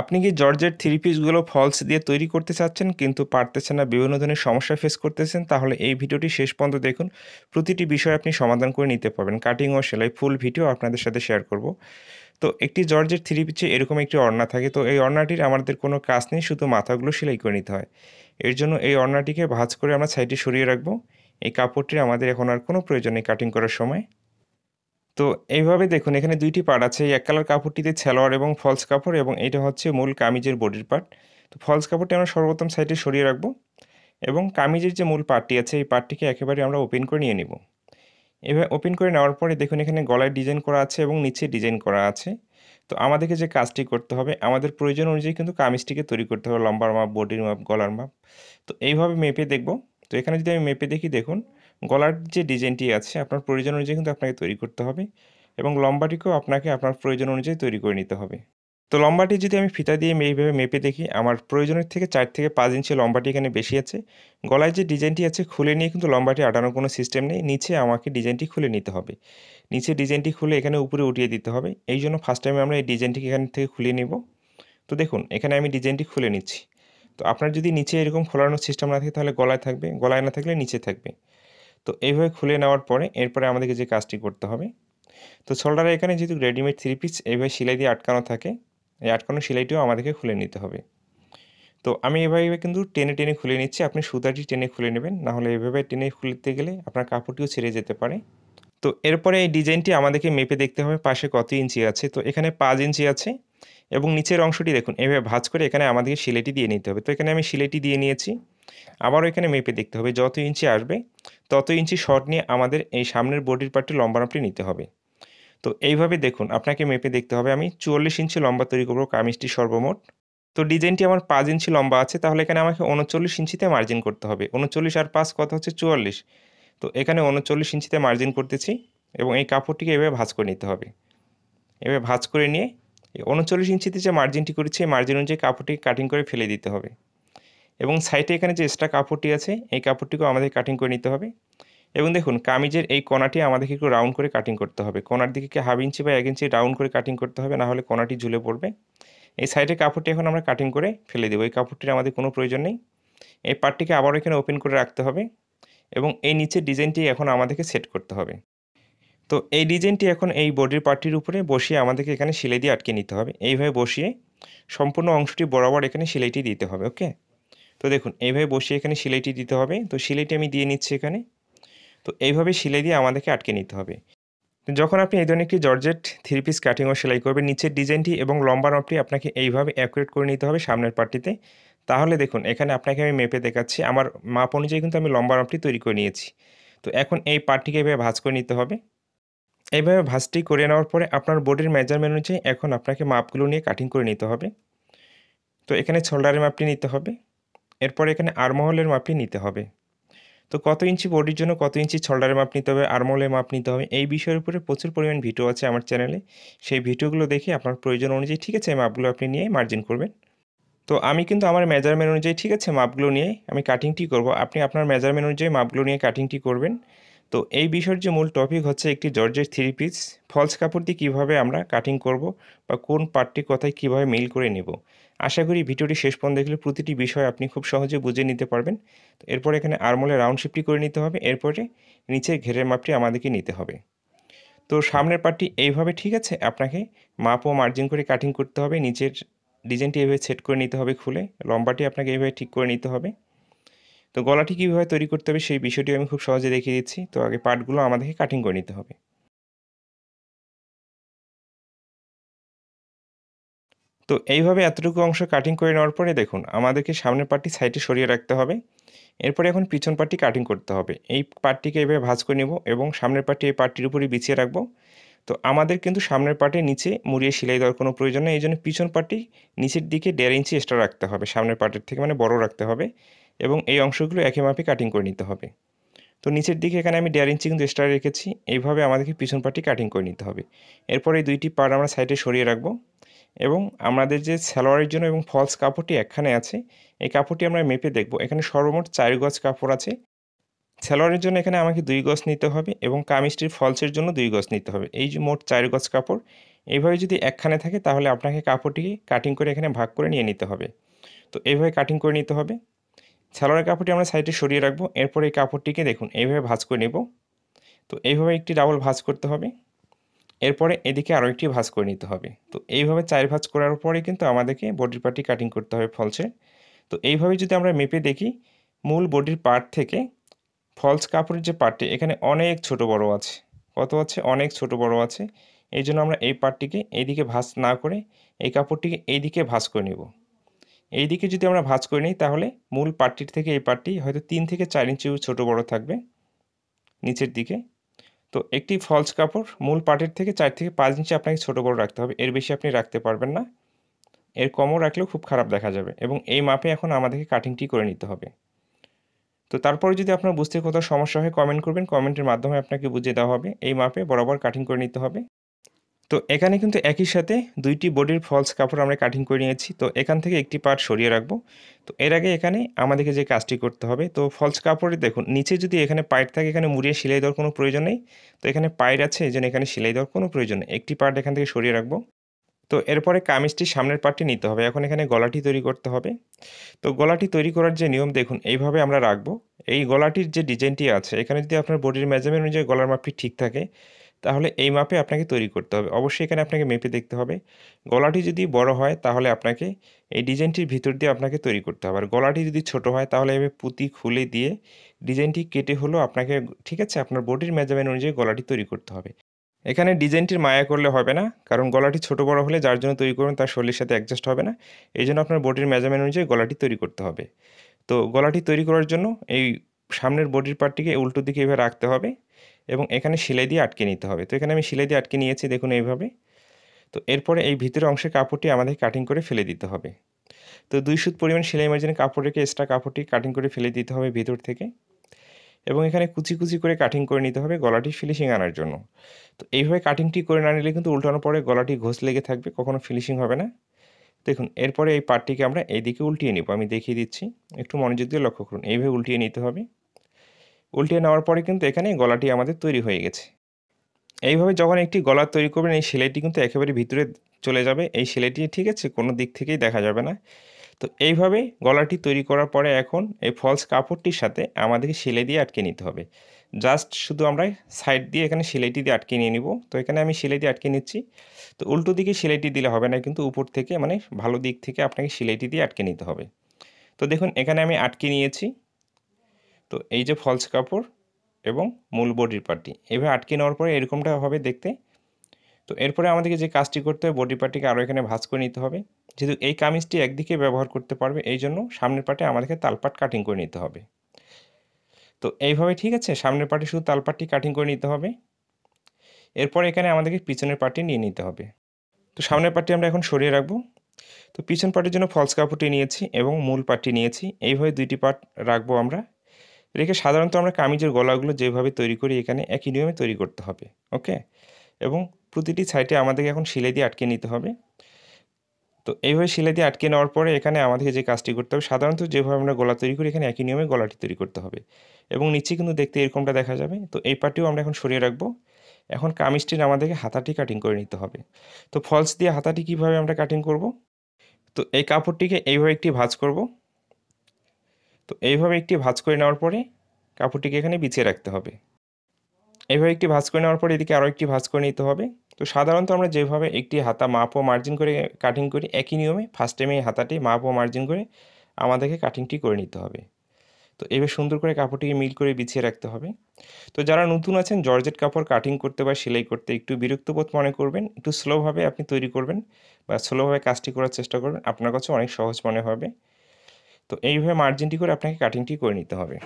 আপনি কি জর্জের থ্রি পিসগুলো ফলস দিয়ে তৈরি করতে চাচ্ছেন কিন্তু পারতেছেন না বিভিন্ন ধরনের সমস্যা ফেস করতেছেন তাহলে এই ভিডিওটি শেষ পর্যন্ত দেখুন প্রতিটি বিষয় আপনি সমাধান করে নিতে পারবেন কাটিং ও সেলাই ফুল ভিডিও আপনাদের সাথে শেয়ার করব তো একটি জর্জের থ্রি পিচে এরকম একটি অর্ণা থাকে তো এই অর্ণাটির আমাদের কোনো কাজ নেই শুধু মাথাগুলো সেলাই করে নিতে হয় এর জন্য এই অর্ণাটিকে ভাঁজ করে আমরা সাইডে সরিয়ে রাখবো এই কাপড়টির আমাদের এখন আর কোনো প্রয়োজন নেই কাটিং করার সময় তো এইভাবে দেখুন এখানে দুইটি পার্ট আছে এক কালার কাপড়টিতে ছেলোয়ার এবং ফলস কাপড় এবং এটা হচ্ছে মূল কামিজের বডির পার্ট তো ফলস কাপড়টি আমরা সর্বপ্রথম সাইডে সরিয়ে রাখবো এবং কামিজের যে মূল পার্টটি আছে এই পার্টটিকে একেবারে আমরা ওপেন করে নিয়ে নেব এভাবে ওপেন করে নেওয়ার পরে দেখুন এখানে গলায় ডিজাইন করা আছে এবং নিচে ডিজাইন করা আছে তো আমাদেরকে যে কাজটি করতে হবে আমাদের প্রয়োজন অনুযায়ী কিন্তু কামিজটিকে তৈরি করতে হবে লম্বার মাপ বডির মাপ গলার মাপ তো এইভাবে মেপে দেখব তো এখানে যদি আমি মেপে দেখি দেখুন গলার যে ডিজাইনটি আছে আপনার প্রয়োজন অনুযায়ী কিন্তু আপনাকে তৈরি করতে হবে এবং লম্বাটিকেও আপনাকে আপনার প্রয়োজন অনুযায়ী তৈরি করে নিতে হবে তো লম্বাটি যদি আমি ফিতা দিয়ে এইভাবে মেপে দেখি আমার প্রয়োজনের থেকে চার থেকে পাঁচ ইঞ্চি লম্বাটি এখানে বেশি আছে গলায় যে ডিজাইনটি আছে খুলে নিয়ে কিন্তু লম্বাটি আটানোর কোনো সিস্টেম নেই নিচে আমাকে ডিজাইনটি খুলে নিতে হবে নিচে ডিজাইনটি খুলে এখানে উপরে উঠিয়ে দিতে হবে এই জন্য ফার্স্ট টাইমে আমরা এই ডিজাইনটিকে এখান থেকে খুলে নেব তো দেখুন এখানে আমি ডিজাইনটি খুলে নিচ্ছি তো আপনার যদি নিচে এরকম খোলানোর সিস্টেম না থাকে তাহলে গলায় থাকবে গলায় না থাকলে নিচে থাকবে তো এইভাবে খুলে নেওয়ার পরে এরপরে আমাদেরকে যে কাজটি করতে হবে তো শোল্ডারে এখানে যেহেতু রেডিমেড থ্রি পিস এইভাবে সেলাই দিয়ে আটকানো থাকে এই আটকানো সেলাইটিও আমাদেরকে খুলে নিতে হবে তো আমি এভাবে কিন্তু টেনে টেনে খুলে নিচ্ছি আপনি সুতাটি টেনে খুলে নেবেন নাহলে এভাবে টেনে খুলতে গেলে আপনার কাপড়টিও ছেড়ে যেতে পারে তো এরপরে এই ডিজাইনটি আমাদেরকে মেপে দেখতে হবে পাশে কত ইঞ্চি আছে তো এখানে পাঁচ ইঞ্চি আছে এবং নিচের অংশটি দেখুন এভাবে ভাজ করে এখানে আমাদেরকে সিলেটি দিয়ে নিতে হবে তো এখানে আমি সিলেটি দিয়ে নিয়েছি আবারও এখানে মেপে দেখতে হবে যত ইঞ্চি আসবে তত ইঞ্চি শর্ট নিয়ে আমাদের এই সামনের বডির পার্টটি লম্বা নাপটি নিতে হবে তো এইভাবে দেখুন আপনাকে মেপে দেখতে হবে আমি চুয়াল্লিশ ইঞ্চি লম্বা তৈরি করবো কামিজটি সর্বমোট তো ডিজাইনটি আমার পাঁচ ইঞ্চি লম্বা আছে তাহলে এখানে আমাকে উনচল্লিশ ইঞ্চিতে মার্জিন করতে হবে উনচল্লিশ আর পাঁচ কত হচ্ছে চুয়াল্লিশ তো এখানে উনচল্লিশ ইঞ্চিতে মার্জিন করতেছি এবং এই কাপড়টিকে এভাবে ভাঁজ করে নিতে হবে এভাবে ভাঁজ করে নিয়ে উনচল্লিশ ইঞ্চিতে যে মার্জিনটি করেছি এই মার্জিন অনুযায়ী কাপড়টিকে কাটিং করে ফেলে দিতে হবে এবং সাইডে এখানে যে এক্সট্রা কাপড়টি আছে এই কাপড়টিকেও আমাদের কাটিং করে নিতে হবে এবং দেখুন কামিজের এই কোনাটি আমাদেরকে একটু রাউন্ড করে কাটিং করতে হবে কোনার দিকে হাফ ইঞ্চি বা এক ইঞ্চি রাউন্ড করে কাটিং করতে হবে না হলে কোনাটি ঝুলে পড়বে এই সাইডের কাপড়টি এখন আমরা কাটিং করে ফেলে দেবো এই কাপড়টির আমাদের কোনো প্রয়োজন নেই এই পার্টটিকে আবার এখানে ওপেন করে রাখতে হবে এবং এই নিচের ডিজাইনটি এখন আমাদেরকে সেট করতে হবে তো এই ডিজাইনটি এখন এই বডির পার্টির উপরে বসিয়ে আমাদেরকে এখানে সেলাই দিয়ে আটকে নিতে হবে এইভাবে বসিয়ে সম্পূর্ণ অংশটি বরাবর এখানে সেলাইটি দিতে হবে ওকে তো দেখুন এইভাবে বসিয়ে এখানে সেলাইটি দিতে হবে তো সেলাইটি আমি দিয়ে নিচ্ছি এখানে তো এইভাবে সেলাই দিয়ে আমাদেরকে আটকে নিতে হবে যখন আপনি এই ধরনের একটি জর্জেট থ্রি পিস কাটিং ও সেলাই করবেন নিচের ডিজাইনটি এবং লম্বা নপটি আপনাকে এইভাবে অ্যাকুরেট করে নিতে হবে সামনের পার্টিতে তাহলে দেখুন এখানে আপনাকে আমি মেপে দেখাচ্ছি আমার মাপ অনুযায়ী কিন্তু আমি লম্বা নপটি তৈরি করে নিয়েছি তো এখন এই পার্টটিকে এভাবে ভাঁজ করে নিতে হবে এইভাবে ভাঁজটি করে নেওয়ার পরে আপনার বোর্ডের মেজারমেন্ট অনুযায়ী এখন আপনাকে মাপগুলো নিয়ে কাটিং করে নিতে হবে তো এখানে শোল্ডারের মাপটি নিতে হবে এরপর এখানে আরমহলের মাপটি নিতে হবে তো কত ইঞ্চি বডির জন্য কত ইঞ্চি ছোল্ডারের মাপ নিতে হবে আরমহলের মাপ নিতে হবে এই বিষয়ের উপরে প্রচুর পরিমাণ ভিডিও আছে আমার চ্যানেলে সেই ভিডিওগুলো দেখে আপনার প্রয়োজন অনুযায়ী ঠিক আছে মাপগুলো আপনি নিয়ে মার্জিন করবেন তো আমি কিন্তু আমার মেজারমেন্ট অনুযায়ী ঠিক আছে মাপগুলো নিয়ে আমি কাটিংটি করব আপনি আপনার মেজারমেন্ট অনুযায়ী মাপগুলো নিয়ে কাটিংটি করবেন তো এই বিষয়ের যে মূল টপিক হচ্ছে একটি জর্জের থ্রি পিস ফলস কাপড় দিয়ে কীভাবে আমরা কাটিং করব বা কোন পার্টটি কোথায় কীভাবে মিল করে নেব আশা করি ভিডিওটি শেষ পর্যন্ত দেখলে প্রতিটি বিষয় আপনি খুব সহজে বুঝে নিতে পারবেন তো এরপর এখানে আরমোলে রাউন্ড শেপটি করে নিতে হবে এরপরে নিচের ঘেরের মাপটি আমাদেরকে নিতে হবে তো সামনের পার্টটি এইভাবে ঠিক আছে আপনাকে মাপ ও মার্জিন করে কাটিং করতে হবে নিচের ডিজাইনটি এভাবে সেট করে নিতে হবে খুলে লম্বাটি আপনাকে এইভাবে ঠিক করে নিতে হবে তো গলাটি কীভাবে তৈরি করতে হবে সেই বিষয়টি আমি খুব সহজে দেখিয়ে দিচ্ছি তো আগে পার্টগুলো আমাদেরকে কাটিং করে নিতে হবে তো এইভাবে এতটুকু অংশ কাটিং করে নেওয়ার পরে দেখুন আমাদেরকে সামনের পার্টটি সাইডে সরিয়ে রাখতে হবে এরপরে এখন পিছন পার্টটি কাটিং করতে হবে এই পার্টটিকে এভাবে ভাজ করে নেব এবং সামনের পার্টটি এই পার্টটির উপরে বিছিয়ে রাখবো তো আমাদের কিন্তু সামনের পার্টের নিচে মুড়িয়ে সেলাই দেওয়ার কোনো প্রয়োজন নেই এই জন্য পিছন পার্টটি নিচের দিকে দেড় ইঞ্চি এক্সট্রা রাখতে হবে সামনের পার্টের থেকে মানে বড় রাখতে হবে এবং এই অংশগুলো একে মাপে কাটিং করে নিতে হবে তো নিচের দিকে এখানে আমি দেড় ইঞ্চি কিন্তু এক্সট্রা রেখেছি এইভাবে আমাদেরকে পিছন পার্টটি কাটিং করে নিতে হবে এরপরে দুইটি পার্ট আমরা সাইডে সরিয়ে রাখবো এবং আমাদের যে সালোয়ারের জন্য এবং ফলস কাপড়টি একখানে আছে এই কাপড়টি আমরা মেপে দেখব এখানে সর্বমোট চার গজ কাপড় আছে সালোয়ারের জন্য এখানে আমাকে দুই গজ নিতে হবে এবং কামিজটির ফলসের জন্য দুই গজ নিতে হবে এই যে মোট চার গজ কাপড় এইভাবে যদি একখানে থাকে তাহলে আপনাকে কাপড়টিকে কাটিং করে এখানে ভাগ করে নিয়ে নিতে হবে তো এইভাবে কাটিং করে নিতে হবে সালোয়ারের কাপড়টি আমরা সাইডে সরিয়ে রাখবো এরপর এই কাপড়টিকে দেখুন এইভাবে ভাজ করে নেব তো এইভাবে একটি ডাবল ভাজ করতে হবে এরপরে এদিকে আরও একটি ভাঁজ করে নিতে হবে তো এইভাবে চার ভাঁজ করার পরে কিন্তু আমাদেরকে বডির পার্টটি কাটিং করতে হবে ফলসে তো এইভাবে যদি আমরা মেপে দেখি মূল বডির পার্ট থেকে ফলস কাপড়ের যে পার্টটি এখানে অনেক ছোট বড় আছে কত আছে অনেক ছোট বড় আছে এই জন্য আমরা এই পার্টটিকে এইদিকে ভাঁজ না করে এই কাপড়টিকে এইদিকে ভাঁজ করে নেব এইদিকে যদি আমরা ভাঁজ করে নিই তাহলে মূল পার্টটির থেকে এই পার্টটি হয়তো তিন থেকে চার ইঞ্চি ছোট বড় থাকবে নিচের দিকে তো একটি ফলস কাপড় মূল পাটের থেকে চার থেকে পাঁচ ইঞ্চি আপনাকে ছোটো করে রাখতে হবে এর বেশি আপনি রাখতে পারবেন না এর কমও রাখলেও খুব খারাপ দেখা যাবে এবং এই মাপে এখন আমাদেরকে কাটিংটি করে নিতে হবে তো তারপরে যদি আপনার বুঝতে কোথাও সমস্যা হয় কমেন্ট করবেন কমেন্টের মাধ্যমে আপনাকে বুঝিয়ে দেওয়া হবে এই মাপে বরাবর কাটিং করে নিতে হবে তো এখানে কিন্তু একই সাথে দুইটি বডির ফলস কাপড় আমরা কাটিং করে নিয়েছি তো এখান থেকে একটি পার্ট সরিয়ে রাখবো তো এর আগে এখানে আমাদেরকে যে কাজটি করতে হবে তো ফলস কাপড়ে দেখুন নিচে যদি এখানে পায়ের থাকে এখানে মুড়িয়ে সেলাই দেওয়ার কোনো প্রয়োজন নেই তো এখানে পায়ের আছে এই এখানে সেলাই দেওয়ার কোনো প্রয়োজন নেই একটি পার্ট এখান থেকে সরিয়ে রাখবো তো এরপরে কামিজটি সামনের পার্টটি নিতে হবে এখন এখানে গলাটি তৈরি করতে হবে তো গলাটি তৈরি করার যে নিয়ম দেখুন এইভাবে আমরা রাখবো এই গলাটির যে ডিজাইনটি আছে এখানে যদি আপনার বডির মেজারমেন্ট অনুযায়ী গলার মাপটি ঠিক থাকে তাহলে এই মাপে আপনাকে তৈরি করতে হবে অবশ্যই এখানে আপনাকে মেপে দেখতে হবে গলাটি যদি বড় হয় তাহলে আপনাকে এই ডিজাইনটির ভিতর দিয়ে আপনাকে তৈরি করতে হবে আর গলাটি যদি ছোট হয় তাহলে এভাবে পুঁতি খুলে দিয়ে ডিজাইনটি কেটে হলো আপনাকে ঠিক আছে আপনার বডির মেজারমেন্ট অনুযায়ী গলাটি তৈরি করতে হবে এখানে ডিজাইনটির মায়া করলে হবে না কারণ গলাটি ছোট বড় হলে যার জন্য তৈরি করবেন তার শরীরের সাথে অ্যাডজাস্ট হবে না এই জন্য আপনার বডির মেজারমেন্ট অনুযায়ী গলাটি তৈরি করতে হবে তো গলাটি তৈরি করার জন্য এই সামনের বডির পার্টটিকে উল্টো দিকে এভাবে রাখতে হবে এবং এখানে সেলাই দিয়ে আটকে নিতে হবে তো এখানে আমি সেলাই দিয়ে আটকে নিয়েছি দেখুন এইভাবে তো এরপরে এই ভিতরের অংশের কাপড়টি আমাদের কাটিং করে ফেলে দিতে হবে তো দুই সুত পরিমাণ সেলাই মার্জিনের কাপড় রেখে এক্সট্রা কাপড়টি কাটিং করে ফেলে দিতে হবে ভিতর থেকে এবং এখানে কুচি কুচি করে কাটিং করে নিতে হবে গলাটি ফিনিশিং আনার জন্য তো এইভাবে কাটিংটি করে না নিলে কিন্তু উল্টানো পরে গলাটি ঘোষ লেগে থাকবে কখনো ফিনিশিং হবে না দেখুন এরপরে এই পার্টটিকে আমরা এইদিকে উল্টিয়ে নিব আমি দেখিয়ে দিচ্ছি একটু মনোযোগ দিয়ে লক্ষ্য করুন এইভাবে উল্টিয়ে নিতে হবে উল্টে নেওয়ার পরে কিন্তু এখানে গলাটি আমাদের তৈরি হয়ে গেছে এইভাবে যখন একটি গলা তৈরি করবেন এই সেলাইটি কিন্তু একেবারে ভিতরে চলে যাবে এই সেলাইটি ঠিক আছে কোনো দিক থেকেই দেখা যাবে না তো এইভাবে গলাটি তৈরি করার পরে এখন এই ফলস কাপড়টির সাথে আমাদেরকে সেলাই দিয়ে আটকে নিতে হবে জাস্ট শুধু আমরা সাইড দিয়ে এখানে সেলাইটি দিয়ে আটকে নিয়ে নিব তো এখানে আমি সেলাই দিয়ে আটকে নিচ্ছি তো উল্টো দিকে সেলাইটি দিলে হবে না কিন্তু উপর থেকে মানে ভালো দিক থেকে আপনাকে সেলাইটি দিয়ে আটকে নিতে হবে তো দেখুন এখানে আমি আটকে নিয়েছি তো এই যে ফলস কাপড় এবং মূল বডির পার্টি এভাবে আটকে নেওয়ার পরে এরকমটা হবে দেখতে তো এরপরে আমাদেরকে যে কাজটি করতে হবে বডি পার্টিকে আরও এখানে ভাঁজ করে নিতে হবে যেহেতু এই কামিজটি একদিকে ব্যবহার করতে পারবে এই জন্য সামনের পার্টে আমাদেরকে তালপাট কাটিং করে নিতে হবে তো এইভাবে ঠিক আছে সামনের পার্টি শুধু তালপাটটি কাটিং করে নিতে হবে এরপর এখানে আমাদেরকে পিছনের পার্টি নিয়ে নিতে হবে তো সামনের পার্টি আমরা এখন সরিয়ে রাখবো তো পিছন পার্টির জন্য ফলস কাপড়টি নিয়েছি এবং মূল পার্টটি নিয়েছি এইভাবে দুইটি পার্ট রাখবো আমরা রেখে সাধারণত আমরা কামিজের গলাগুলো যেভাবে তৈরি করি এখানে একই নিয়মে তৈরি করতে হবে ওকে এবং প্রতিটি সাইডে আমাদেরকে এখন সেলাই দিয়ে আটকে নিতে হবে তো এইভাবে সেলাই দিয়ে আটকে নেওয়ার পরে এখানে আমাদেরকে যে কাজটি করতে হবে সাধারণত যেভাবে আমরা গলা তৈরি করি এখানে একই নিয়মে গলাটি তৈরি করতে হবে এবং নিচে কিন্তু দেখতে এরকমটা দেখা যাবে তো এই পার্টিও আমরা এখন সরিয়ে রাখবো এখন কামিজটির আমাদেরকে হাতাটি কাটিং করে নিতে হবে তো ফলস দিয়ে হাতাটি কিভাবে আমরা কাটিং করব তো এই কাপড়টিকে এইভাবে একটি ভাজ করব তো এইভাবে একটি ভাঁজ করে নেওয়ার পরে কাপড়টিকে এখানে বিছিয়ে রাখতে হবে এইভাবে একটি ভাঁজ করে নেওয়ার পরে এদিকে আরও একটি ভাঁজ করে নিতে হবে তো সাধারণত আমরা যেভাবে একটি হাতা মাপ ও মার্জিন করে কাটিং করি একই নিয়মে ফার্স্ট টাইমে এই হাতাটি মাপ ও মার্জিন করে আমাদেরকে কাটিংটি করে নিতে হবে তো এবার সুন্দর করে কাপড়টিকে মিল করে বিছিয়ে রাখতে হবে তো যারা নতুন আছেন জর্জেট কাপড় কাটিং করতে বা সেলাই করতে একটু বিরক্তবোধ মনে করবেন একটু স্লোভাবে আপনি তৈরি করবেন বা স্লোভাবে কাজটি করার চেষ্টা করবেন আপনার কাছে অনেক সহজ মনে হবে তো এইভাবে মার্জিনটি করে আপনাকে কাটিংটি করে নিতে হবে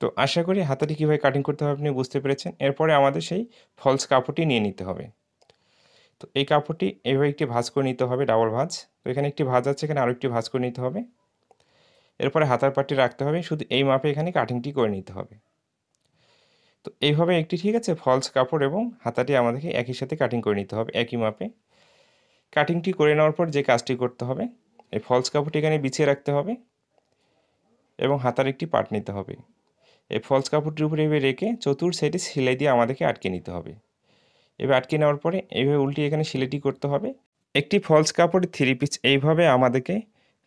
তো আশা করি হাতাটি কীভাবে কাটিং করতে হবে আপনি বুঝতে পেরেছেন এরপরে আমাদের সেই ফলস কাপড়টি নিয়ে নিতে হবে তো এই কাপড়টি এইভাবে একটি ভাঁজ করে নিতে হবে ডাবল ভাঁজ তো এখানে একটি ভাঁজ আছে এখানে আরও একটি ভাঁজ করে নিতে হবে এরপরে হাতার পাটটি রাখতে হবে শুধু এই মাপে এখানে কাটিংটি করে নিতে হবে তো এইভাবে একটি ঠিক আছে ফলস কাপড় এবং হাতাটি আমাদেরকে একই সাথে কাটিং করে নিতে হবে একই মাপে কাটিংটি করে নেওয়ার পর যে কাজটি করতে হবে এই ফলস কাপড়টি এখানে বিছিয়ে রাখতে হবে এবং হাতার একটি পাট নিতে হবে এই ফলস কাপড়টির উপরে এভাবে রেখে চতুর সাইডে সেলাই দিয়ে আমাদেরকে আটকে নিতে হবে এবার আটকে নেওয়ার পরে এইভাবে উল্টি এখানে সেলাইটি করতে হবে একটি ফলস কাপড় থ্রি পিস এইভাবে আমাদেরকে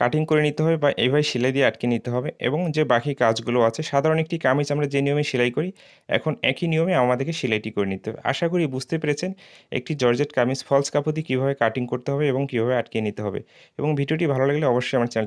কাটিং করে নিতে হবে বা এইভাবে সেলাই দিয়ে আটকে নিতে হবে এবং যে বাকি কাজগুলো আছে সাধারণ একটি কামিজ আমরা যে নিয়মে সেলাই করি এখন একই নিয়মে আমাদেরকে সেলাইটি করে নিতে হবে আশা করি বুঝতে পেরেছেন একটি জর্জেট কামিজ ফলস কাপড় দিয়ে কীভাবে কাটিং করতে হবে এবং কীভাবে আটকে নিতে হবে এবং ভিডিওটি ভালো লাগলে অবশ্যই আমার চ্যানেল